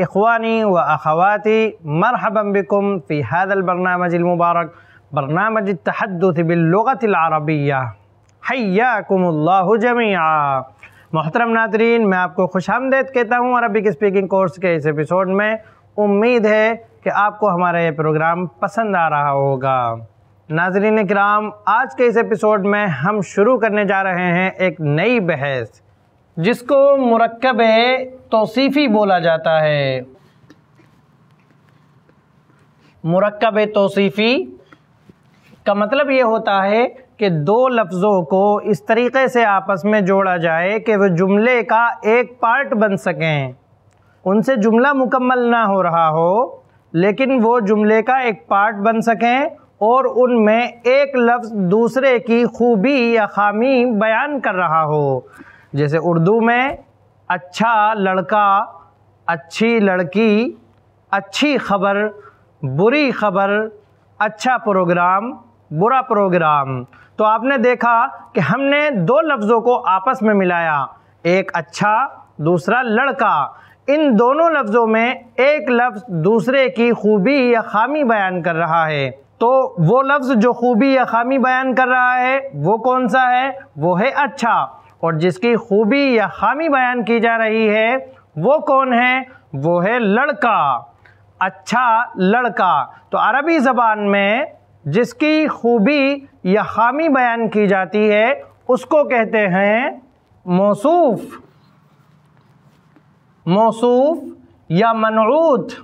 इखवानी व अखवाती मरहबम्बिकुम फ़ी हैदलबरनामज़िलमुबारक बरनामज तहदबिल्लुतरबिया हयाकुमल्लाह जमिया मोहतरम नादरीन मैं आपको खुश आमदेद कहता हूँ अरबिक स्पीकिंग कोर्स के इस एपिसोड में उम्मीद है कि आपको हमारा ये प्रोग्राम पसंद आ रहा होगा नाजरीन कराम आज के इस एपिसोड में हम शुरू करने जा रहे हैं एक नई बहस जिसको मरकब तोसीफ़ी बोला जाता है मरकब तोसीफ़ी का मतलब ये होता है कि दो लफ्ज़ों को इस तरीके से आपस में जोड़ा जाए कि वह जुमले का एक पार्ट बन सकें उनसे जुमला मुकम्मल ना हो रहा हो लेकिन वो जुमले का एक पार्ट बन सकें और उनमें एक लफ्ज़ दूसरे की खूबी या खामी बयान कर रहा हो जैसे उर्दू में अच्छा लड़का अच्छी लड़की अच्छी खबर बुरी खबर अच्छा प्रोग्राम बुरा प्रोग्राम तो आपने देखा कि हमने दो लफ्ज़ों को आपस में मिलाया एक अच्छा दूसरा लड़का इन दोनों लफ्ज़ों में एक लफ्ज़ दूसरे की खूबी या खामी बयान कर रहा है तो वो लफ्ज़ जो खूबी या खामी बयान कर रहा है वो कौन सा है वो है अच्छा और जिसकी खूबी या खामी बयान की जा रही है वो कौन है वो है लड़का अच्छा लड़का तो अरबी ज़बान में जिसकी खूबी या खामी बयान की जाती है उसको कहते हैं मौसूफ मौसूफ या मनरूत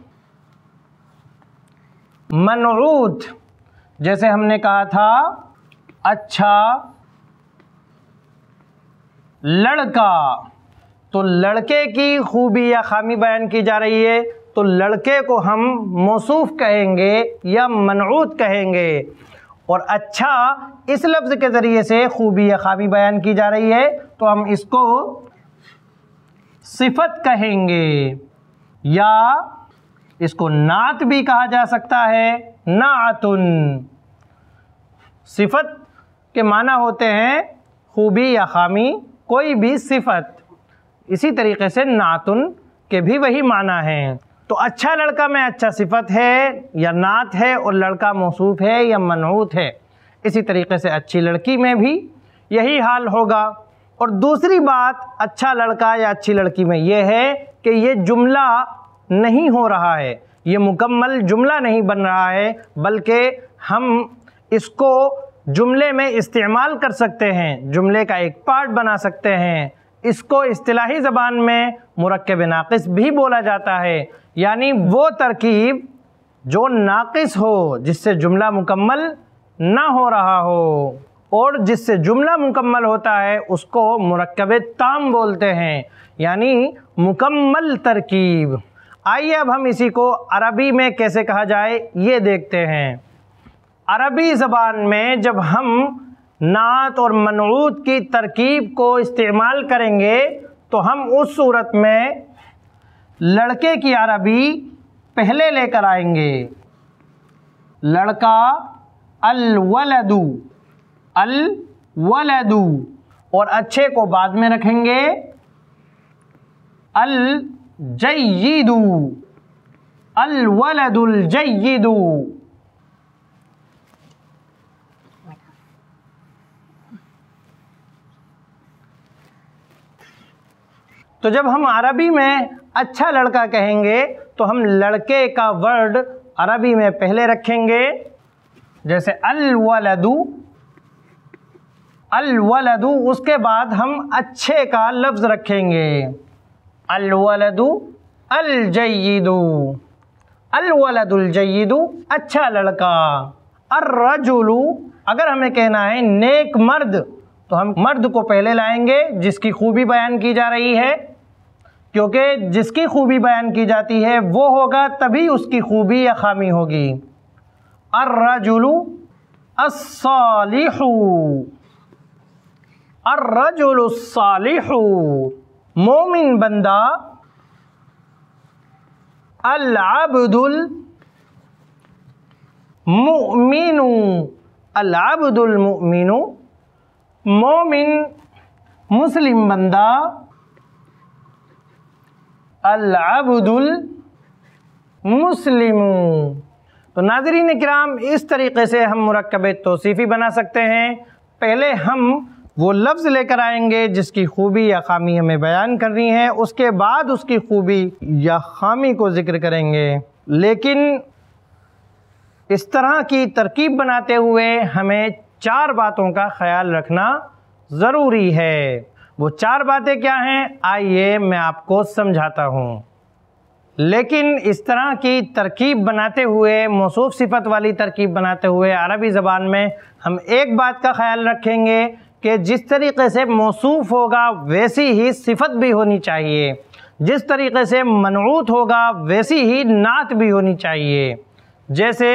मनरूत जैसे हमने कहा था अच्छा लड़का तो लड़के की खूबी या खामी बयान की जा रही है तो लड़के को हम मौसूफ कहेंगे या मनऊत कहेंगे और अच्छा इस लफ्ज़ के ज़रिए से खूबी या खामी बयान की जा रही है तो हम इसको सिफत कहेंगे या इसको नात भी कहा जा सकता है नातुन सिफत के माना होते हैं खूबी या खामी कोई भी सिफत इसी तरीके से नातुन के भी वही माना है तो अच्छा लड़का में अच्छा सिफत है या नात है और लड़का मौसूफ है या मनूत है इसी तरीके से अच्छी लड़की में भी यही हाल होगा और दूसरी बात अच्छा लड़का या अच्छी लड़की में यह है कि ये जुमला नहीं हो रहा है ये मुकम्मल जुमला नहीं बन रहा है बल्कि हम इसको जुमले में इस्तेमाल कर सकते हैं जुमले का एक पार्ट बना सकते हैं इसको अतलाही ज़बान में मरकब नाक़स भी बोला जाता है यानी वो तरकीब जो नाक़स हो जिससे जुमला मुकम्मल ना हो रहा हो और जिससे जुमला मुकम्मल होता है उसको मरकब ताम बोलते हैं यानी मुकम्मल तरकीब आइए अब हम इसी को अरबी में कैसे कहा जाए ये देखते हैं अरबी ज़बान में जब हम नात और मनूत की तरकीब को इस्तेमाल करेंगे तो हम उस सूरत में लड़के की अरबी पहले लेकर आएंगे लड़का अलवलदू अलवलदू और अच्छे को बाद में रखेंगे अल जयदू अलवलदुल जयदू तो जब हम अरबी में अच्छा लड़का कहेंगे तो हम लड़के का वर्ड अरबी में पहले रखेंगे जैसे अल वलदू अल उसके बाद हम अच्छे का लफ्ज़ रखेंगे अल वलदू अल अल अच्छा लड़का अर्रजुलू अगर हमें कहना है नेक मर्द तो हम मर्द को पहले लाएंगे जिसकी खूबी बयान की जा रही है क्योंकि जिसकी खूबी बयान की जाती है वो होगा तभी उसकी खूबी या खामी होगी अर्रजुलू असालिहू अर्रजुलसालिहू मोमिन बंदा अलाबदुल मुमिनु अलाबदुल मुमिनु मोमिन मुस्लिम बंदा अलाबुल मुस्लिम तो नाजरीन कराम इस तरीके से हम मरकब तोसीफ़ी बना सकते हैं पहले हम वो लफ्ज़ लेकर आएंगे जिसकी खूबी या खामी हमें बयान करनी है उसके बाद उसकी खूबी या खामी को ज़िक्र करेंगे लेकिन इस तरह की तरकीब बनाते हुए हमें चार बातों का ख्याल रखना ज़रूरी है वो चार बातें क्या हैं आइए मैं आपको समझाता हूँ लेकिन इस तरह की तरकीब बनाते हुए मौसू सिफत वाली तरकीब बनाते हुए अरबी ज़बान में हम एक बात का ख्याल रखेंगे कि जिस तरीके से मौसूफ होगा वैसी ही सिफत भी होनी चाहिए जिस तरीके से मनूत होगा वैसी ही नात भी होनी चाहिए जैसे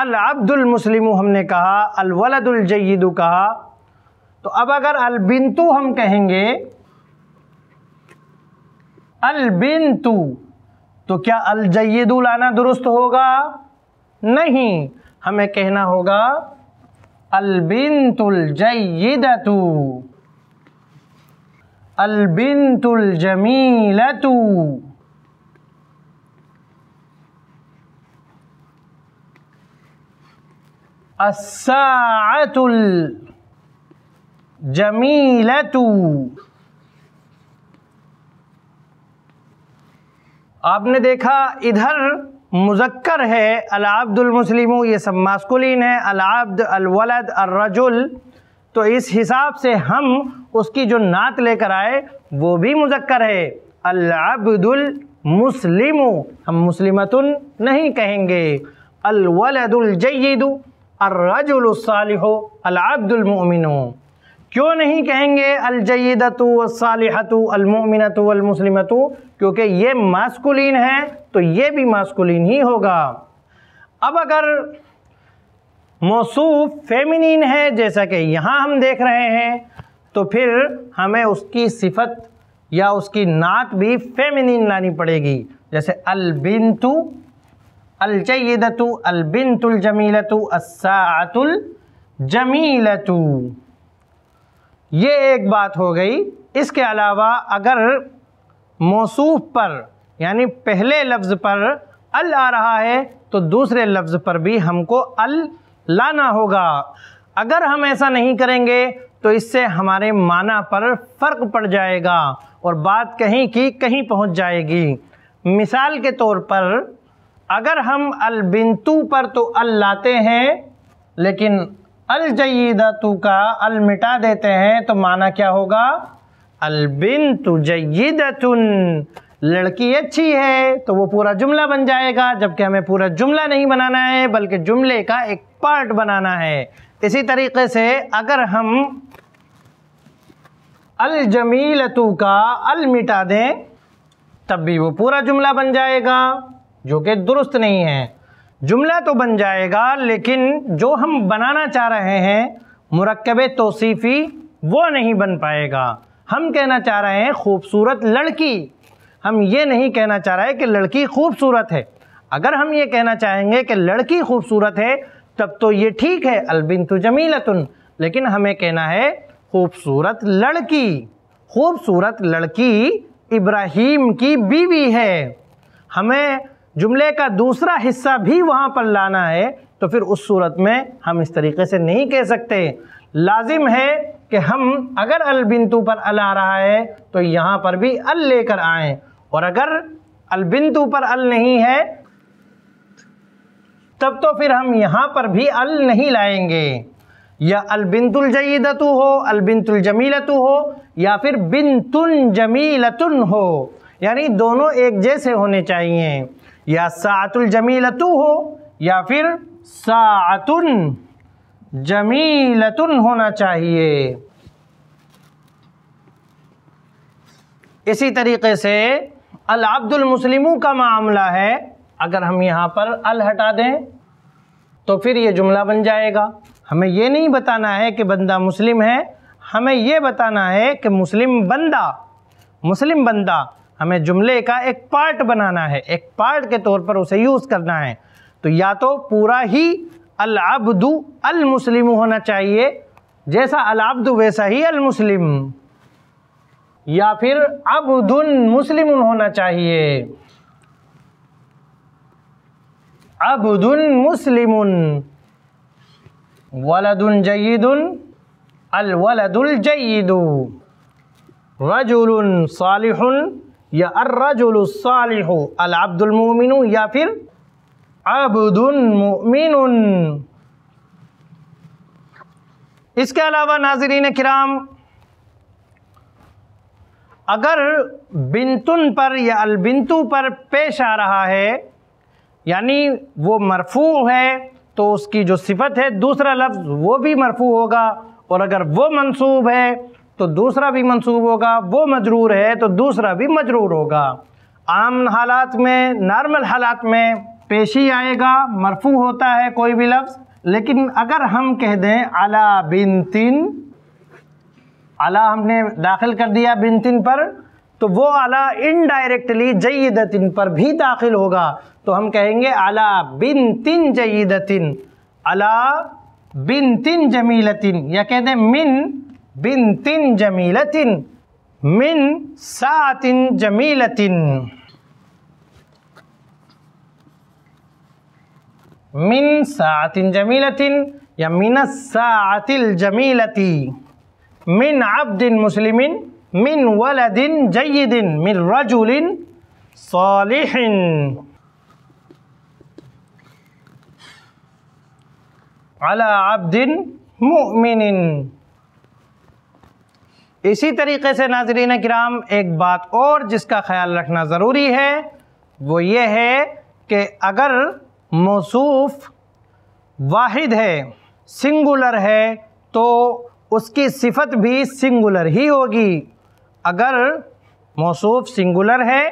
अल अब्दुल मुस्लिम हमने कहा अल वलदुल जयदु कहा तो अब अगर अल बिनतु हम कहेंगे अल बिनतु तो क्या अल जयदु लाना दुरुस्त होगा नहीं हमें कहना होगा अल बिनतुल जयदतु अल बिनतुल जमीलतु असातुल जमीलतु आपने देखा इधर मुजक्कर है अलाब्दुलमसलिम ये सब मास्कुलिन है अलाब्द अलवलद अर्रजुल तो इस हिसाब से हम उसकी जो नात लेकर आए वो भी मुजक्कर है अलाब्दुल मुस्लिम हम मुस्लिमतुन नहीं कहेंगे अलवलदुल अर्रजुलसालिह अलाब्दुलमिन क्यों नहीं कहेंगे अलजयदतु वसालहतु अलमोमिनतु अलमुसलिमतु क्योंकि ये मास्कुलिन है तो ये भी मास्कुलिन ही होगा अब अगर मौसू फेमिनिन है जैसा कि यहाँ हम देख रहे हैं तो फिर हमें उसकी सिफत या उसकी नात भी फेमिनिन लानी पड़ेगी जैसे अलबिन तो अलजयदतु अलबिनतुल जमीलतु अस्सातुल जमीलतु ये एक बात हो गई इसके अलावा अगर मौसूफ पर यानी पहले लफ्ज़ पर अल आ रहा है तो दूसरे लफ्ज़ पर भी हमको अल लाना होगा अगर हम ऐसा नहीं करेंगे तो इससे हमारे माना पर फ़र्क पड़ जाएगा और बात कहीं की कहीं पहुंच जाएगी मिसाल के तौर पर अगर हम बिंतु पर तो अल लाते हैं लेकिन अलजयदतु का अल मिटा देते हैं तो माना क्या होगा अलबिनतु जयदतुन लड़की अच्छी है तो वो पूरा जुमला बन जाएगा जबकि हमें पूरा जुमला नहीं बनाना है बल्कि जुमले का एक पार्ट बनाना है इसी तरीके से अगर हम अलजमीलतू का अल मिटा दें तब भी वो पूरा जुमला बन जाएगा जो कि दुरुस्त नहीं है जुमला तो बन जाएगा लेकिन जो हम बनाना चाह रहे हैं मरकब तोसीफ़ी वो नहीं बन पाएगा हम कहना चाह रहे हैं खूबसूरत लड़की हम ये नहीं कहना चाह रहे कि लड़की खूबसूरत है अगर हम ये कहना चाहेंगे कि लड़की खूबसूरत है तब तो ये ठीक है अलबिन तो जमीलतन लेकिन हमें कहना है खूबसूरत लड़की खूबसूरत लड़की इब्राहिम की बीवी है हमें जुमले का दूसरा हिस्सा भी वहाँ पर लाना है तो फिर उस सूरत में हम इस तरीके से नहीं कह सकते लाजिम है कि हम अगर अलबिंतु पर अल आ रहा है तो यहाँ पर भी अल लेकर आएँ और अगर अलबिंतु पर अल नहीं है तब तो फिर हम यहाँ पर भी अल नहीं लाएंगे या अलबिनतुल जईदतु हो अलबिनतुल जमीलतु हो या फिर तुन जमीलतुन हो यानी दोनों एक जैसे होने चाहिए या सातुल जमीलतु हो या फिर सातुन जमीलतुन होना चाहिए इसी तरीके से अल अब्दुल मुस्लिमों का मामला है अगर हम यहाँ पर अल हटा दें तो फिर ये जुमला बन जाएगा हमें ये नहीं बताना है कि बंदा मुस्लिम है हमें ये बताना है कि मुस्लिम बंदा मुस्लिम बंदा हमें जुमले का एक पार्ट बनाना है एक पार्ट के तौर पर उसे यूज़ करना है तो या तो पूरा ही अल अबदू अल मुस्लिम होना चाहिए जैसा अल अब्दु वैसा ही अल मुस्लिम या फिर अबदुन मुस्लिम होना चाहिए अबदुन मुस्लिम वलदुन जयदुन अल वलदुल जयदू रजुल सालिहुन या अर्रजुलसालिह अलाब्दुलमोमिन या फिर अबदुलमोमिन इसके अलावा नाजरीन कराम अगर बिनतुन पर या अलबिनतु पर पेश आ रहा है यानी वो मरफू है तो उसकी जो सिफत है दूसरा लफ्ज़ वो भी मरफू होगा और अगर वो मंसूब है तो दूसरा भी मनसूब होगा वो मजरूर है तो दूसरा भी मजरूर होगा आम हालात में नॉर्मल हालात में पेशी आएगा मरफू होता है कोई भी लफ्ज़ लेकिन अगर हम कह दें अला बिन तिन अला हमने दाखिल कर दिया बिन तिन पर तो वो अला इनडायरेक्टली तिन पर भी दाखिल होगा तो हम कहेंगे अला बिन जईद तिन अला जमील तिन या कह दें मिन بنت جميلة من ساعة جميلة من ساعة جميلة يا من الساعة الجميلة من عبد مسلم من ولد جيد من رجل صالح على عبد مؤمن इसी तरीके से नाजरीन कराम एक बात और जिसका ख्याल रखना ज़रूरी है वो ये है कि अगर मौसूफ वाहिद है सिंगुलर है तो उसकी सिफत भी सिंगुलर ही होगी अगर मौसूफ सिंगुलर है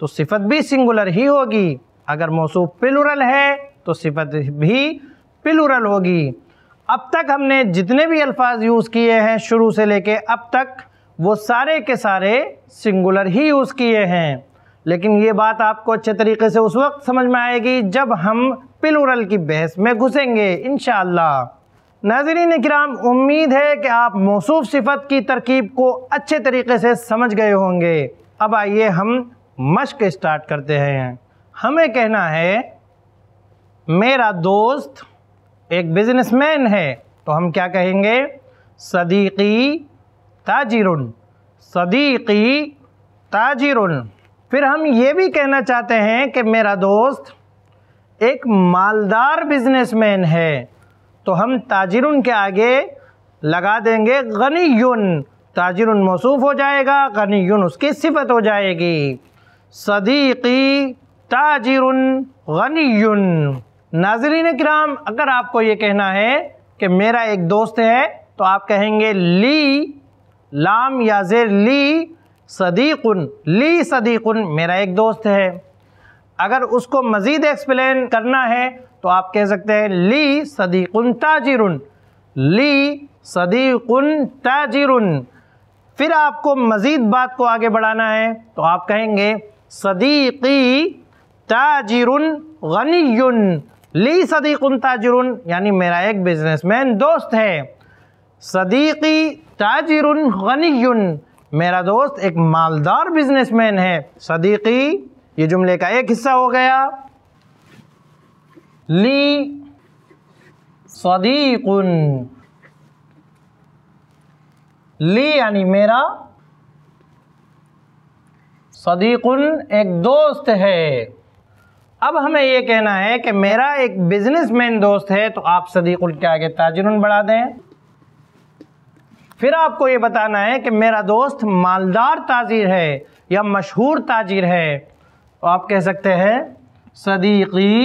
तो सिफत भी सिंगुलर ही होगी अगर मौसूफ पिलुरल है तो सिफत भी पिलुरल होगी अब तक हमने जितने भी अल्फाज यूज़ किए हैं शुरू से लेके अब तक वो सारे के सारे सिंगुलर ही यूज़ किए हैं लेकिन ये बात आपको अच्छे तरीके से उस वक्त समझ में आएगी जब हम पिलुरल की बहस में घुसेंगे इन नाजरीन कराम उम्मीद है कि आप मौसू सिफत की तरकीब को अच्छे तरीके से समझ गए होंगे अब आइए हम मश्क स्टार्ट करते हैं हमें कहना है मेरा दोस्त एक बिजनेसमैन है तो हम क्या कहेंगे सदीकी ताजिरुन सदीकी ताजिरन फिर हम ये भी कहना चाहते हैं कि मेरा दोस्त एक मालदार बिजनेसमैन है तो हम ताजिर के आगे लगा देंगे गनीयुन ताजिरुन मौसूफ हो जाएगा गनीयुन उसकी सिफत हो जाएगी सदीकी ताजिरुन गनीयुन नाजरीन कराम अगर आपको ये कहना है कि मेरा एक दोस्त है तो आप कहेंगे ली लाम या जेर ली सदीकुन ली सदीकुन मेरा एक दोस्त है अगर उसको मज़ीद एक्सप्लेन करना है तो आप कह सकते हैं ली सदीकुन ताजिरुन ली सदीकुन ताजिरुन फिर आपको मज़ीद बात को आगे बढ़ाना है तो आप कहेंगे सदीकी ताजिरुन गनी ली सदीक ताजर यानी मेरा एक बिजनेसमैन दोस्त है सदीकी ताजर गनी मेरा दोस्त एक मालदार बिजनेसमैन है सदीकी ये जुमले का एक हिस्सा हो गया ली सदीक ली यानी मेरा सदीकुन एक दोस्त है अब हमें ये कहना है कि मेरा एक बिजनेसमैन दोस्त है तो आप सदीक के आगे ताजुरन बढ़ा दें फिर आपको ये बताना है कि मेरा दोस्त मालदार ताजिर है या मशहूर ताजिर है तो आप कह सकते हैं सदीकी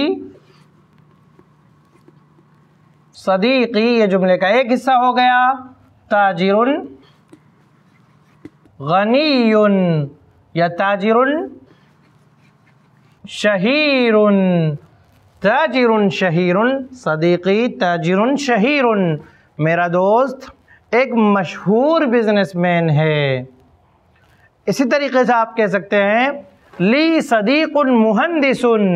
सदीकी ये जुमले का एक हिस्सा हो गया ताजिर गनी या ताजिर शहीरुन ताजिरुन शहीरुन सदीकी ताजिरुन शहीरुन मेरा दोस्त एक मशहूर बिजनेसमैन है इसी तरीके से आप कह सकते हैं ली सदीक मुहंदिसन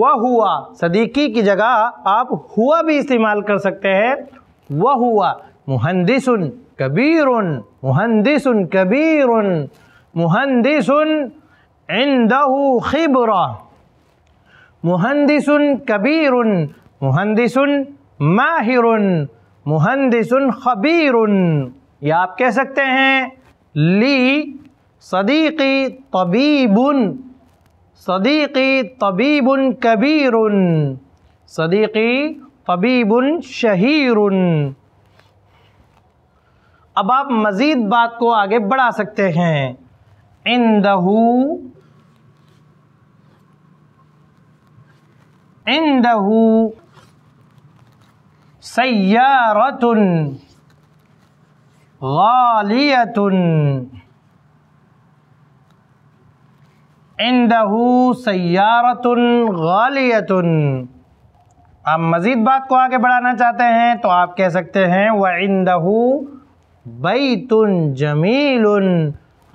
वह हुआ सदीकी की जगह आप हुआ भी इस्तेमाल कर सकते हैं वह हुआ मुहंदिसन कबीर मुहंदिसन कबीर मुहंदिसन इंदहू खिबरा मुहंदिसन कबीर मुहंदिसन माहिर मुहंदिसन खबीर या आप कह सकते हैं ली सदीकी तबीबन सदीकी तबीबन कबीर सदीकी तबीबन शहीर अब आप मज़ीद बात को आगे बढ़ा सकते हैं इंदहू عنده سيارة غالية عنده سيارة غالية आप मज़ीद बात को आगे बढ़ाना चाहते हैं तो आप कह सकते हैं व इंदहू बैतुन जमील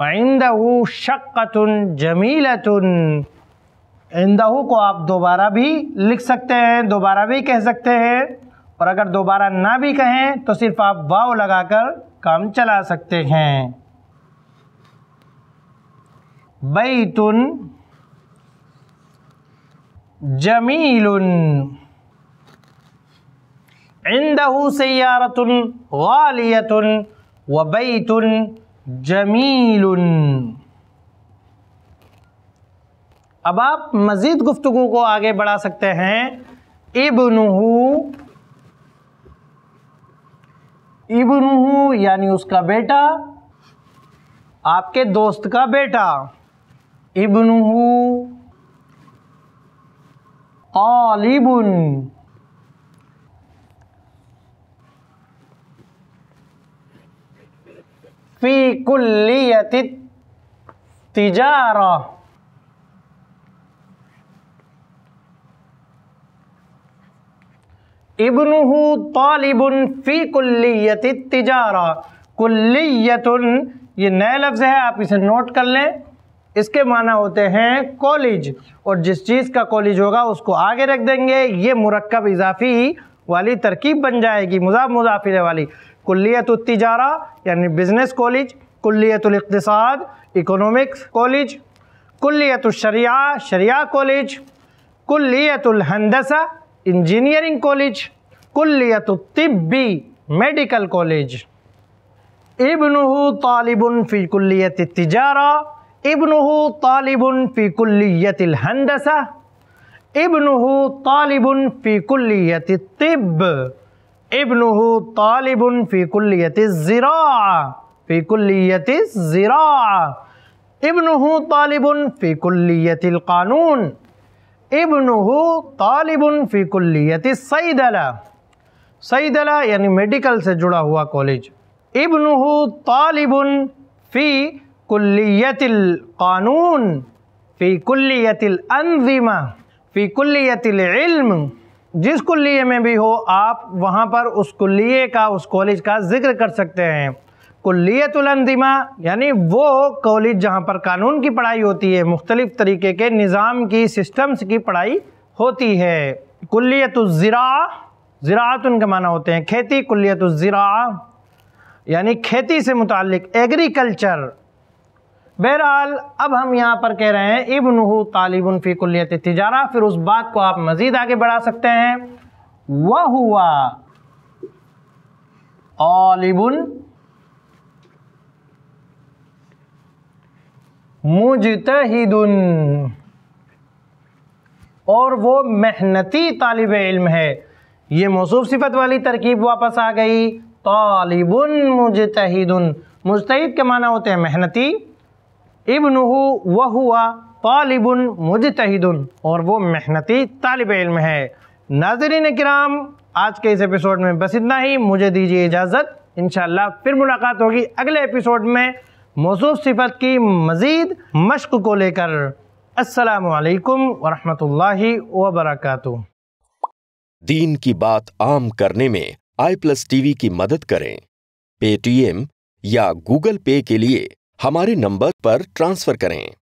व इंदहू शक्कतुन जमीलतुन इंदहू को आप दोबारा भी लिख सकते हैं दोबारा भी कह सकते हैं और अगर दोबारा ना भी कहें तो सिर्फ आप वाव लगाकर काम चला सकते हैं बैतुन जमीलुन इंदहू सैारतुन वालियतुन व बैतुन जमीलुन अब आप मज़ीद गुफ्तु को आगे बढ़ा सकते हैं इबनहू इबनहू यानी उसका बेटा आपके दोस्त का बेटा इबनहू तालिबुन फी कुल्लियत तिजारा इबनहू तालिबन फ़ी कुल्लियत तिजारा कुल्लियत ये नए लफ्ज़ है आप इसे नोट कर लें इसके माना होते हैं कॉलेज और जिस चीज़ का कॉलेज होगा उसको आगे रख देंगे ये मरकब इजाफ़ी वाली तरकीब बन जाएगी मुजाफ मुजाफिले वाली कुल्लियत तिजारा यानी बिज़नेस कॉलेज कुल्लियतसाद इकोनॉमिक्स कॉलेज कुल्लियत शरिया शरिया कॉलेज कुल्लियत हंदसा इंजीनियरिंग कॉलेज कुल्लियत तिब्बी मेडिकल कॉलेज ابنه طالب في كلية التجارة ابنه طالب في كلية الهندسة ابنه طالب في كلية الطب ابنه طالب في كلية الزراعة في كلية الزراعة ابنه طالب في كلية القانون इबन हो तालिबन फ़िकुल्लियत सईदला सईदला यानी मेडिकल से जुड़ा हुआ कॉलेज इबन हो तालिबन फ़ी कुल्लियतिल कानून फ़ी कुल्लियतिल अनजीमा फ़ी कुल्लियतिल इल्म जिस कुल्लिये में भी हो आप वहाँ पर उस कुल्लिये का उस कॉलेज का ज़िक्र कर सकते हैं कुलियतुलंदिमा यानी वो कॉलेज जहाँ पर कानून की पढ़ाई होती है मुख्तलिफ़ तरीके के निज़ाम की सिस्टम्स की पढ़ाई होती है कुल्लियतुज़रा ज़रात उनके माना होते हैं खेती ज़रा यानी खेती से मुतक एग्रीकल्चर बहरहाल अब हम यहाँ पर कह रहे हैं इबन तालिबन फ़ी कुल्लियत तजारा फिर उस बात को आप मज़ीद आगे बढ़ा सकते हैं वह हुआ आलिबन मुजतहिदुन और वो मेहनती तालब इल्म है ये मौसू सिफत वाली तरकीब वापस आ गई तालिबुन मुजतहिदुन मुजतहिद के माना होते हैं मेहनती इबन वह हुआ तालिबुन मुजतहिदुन और वो मेहनती तालब इल्म है नाजरीन कराम आज के इस एपिसोड में बस इतना ही मुझे दीजिए इजाज़त इन फिर मुलाकात होगी अगले एपिसोड में मौसू सिफत की मज़ीद मश्क़ को लेकर असलकम वरहि वबरक दीन की बात आम करने में आई प्लस टीवी की मदद करें पेटीएम या गूगल पे के लिए हमारे नंबर पर ट्रांसफ़र करें